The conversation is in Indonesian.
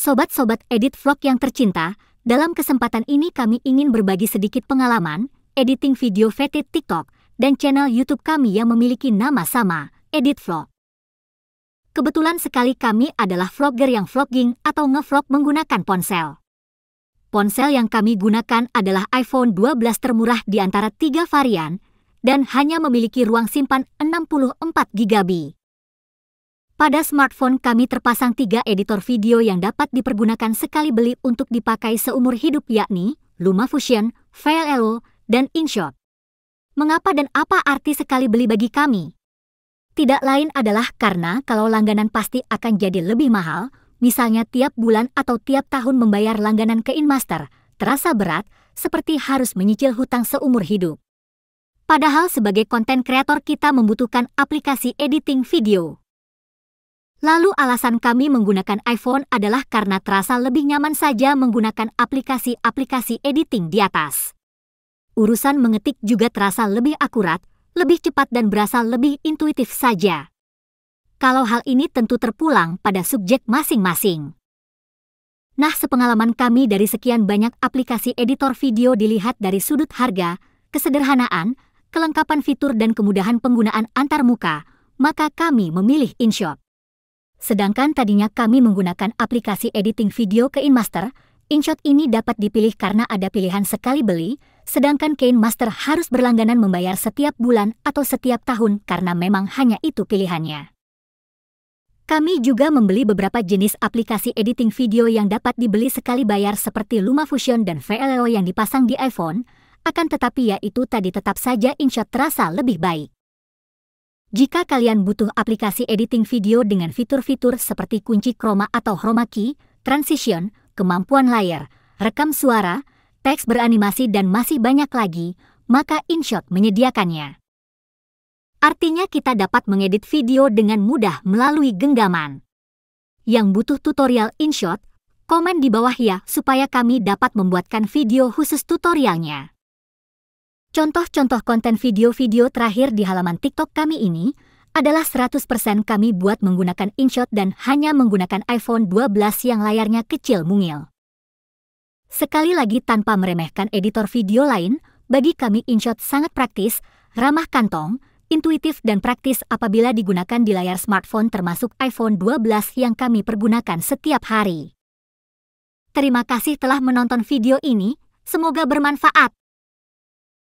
Sobat-sobat edit vlog yang tercinta, dalam kesempatan ini kami ingin berbagi sedikit pengalaman, editing video VT TikTok, dan channel YouTube kami yang memiliki nama sama, Edit Vlog. Kebetulan sekali kami adalah vlogger yang vlogging atau ngevlog menggunakan ponsel. Ponsel yang kami gunakan adalah iPhone 12 termurah di antara tiga varian, dan hanya memiliki ruang simpan 64 GB. Pada smartphone kami terpasang tiga editor video yang dapat dipergunakan sekali beli untuk dipakai seumur hidup yakni LumaFusion, VLLO, dan InShot. Mengapa dan apa arti sekali beli bagi kami? Tidak lain adalah karena kalau langganan pasti akan jadi lebih mahal, misalnya tiap bulan atau tiap tahun membayar langganan ke Inmaster, terasa berat, seperti harus menyicil hutang seumur hidup. Padahal sebagai konten kreator kita membutuhkan aplikasi editing video. Lalu alasan kami menggunakan iPhone adalah karena terasa lebih nyaman saja menggunakan aplikasi-aplikasi editing di atas. Urusan mengetik juga terasa lebih akurat, lebih cepat dan berasa lebih intuitif saja. Kalau hal ini tentu terpulang pada subjek masing-masing. Nah, sepengalaman kami dari sekian banyak aplikasi editor video dilihat dari sudut harga, kesederhanaan, kelengkapan fitur dan kemudahan penggunaan antarmuka, maka kami memilih InShot. Sedangkan tadinya kami menggunakan aplikasi editing video ke InMaster, InShot ini dapat dipilih karena ada pilihan sekali beli, sedangkan Kane Master harus berlangganan membayar setiap bulan atau setiap tahun karena memang hanya itu pilihannya. Kami juga membeli beberapa jenis aplikasi editing video yang dapat dibeli sekali bayar seperti LumaFusion dan VLO yang dipasang di iPhone, akan tetapi yaitu tadi tetap saja InShot terasa lebih baik. Jika kalian butuh aplikasi editing video dengan fitur-fitur seperti kunci chroma atau chroma key, transition, kemampuan layar, rekam suara, teks beranimasi dan masih banyak lagi, maka InShot menyediakannya. Artinya kita dapat mengedit video dengan mudah melalui genggaman. Yang butuh tutorial InShot, komen di bawah ya supaya kami dapat membuatkan video khusus tutorialnya. Contoh-contoh konten video-video terakhir di halaman TikTok kami ini adalah 100% kami buat menggunakan InShot dan hanya menggunakan iPhone 12 yang layarnya kecil mungil. Sekali lagi tanpa meremehkan editor video lain, bagi kami InShot sangat praktis, ramah kantong, intuitif dan praktis apabila digunakan di layar smartphone termasuk iPhone 12 yang kami pergunakan setiap hari. Terima kasih telah menonton video ini, semoga bermanfaat.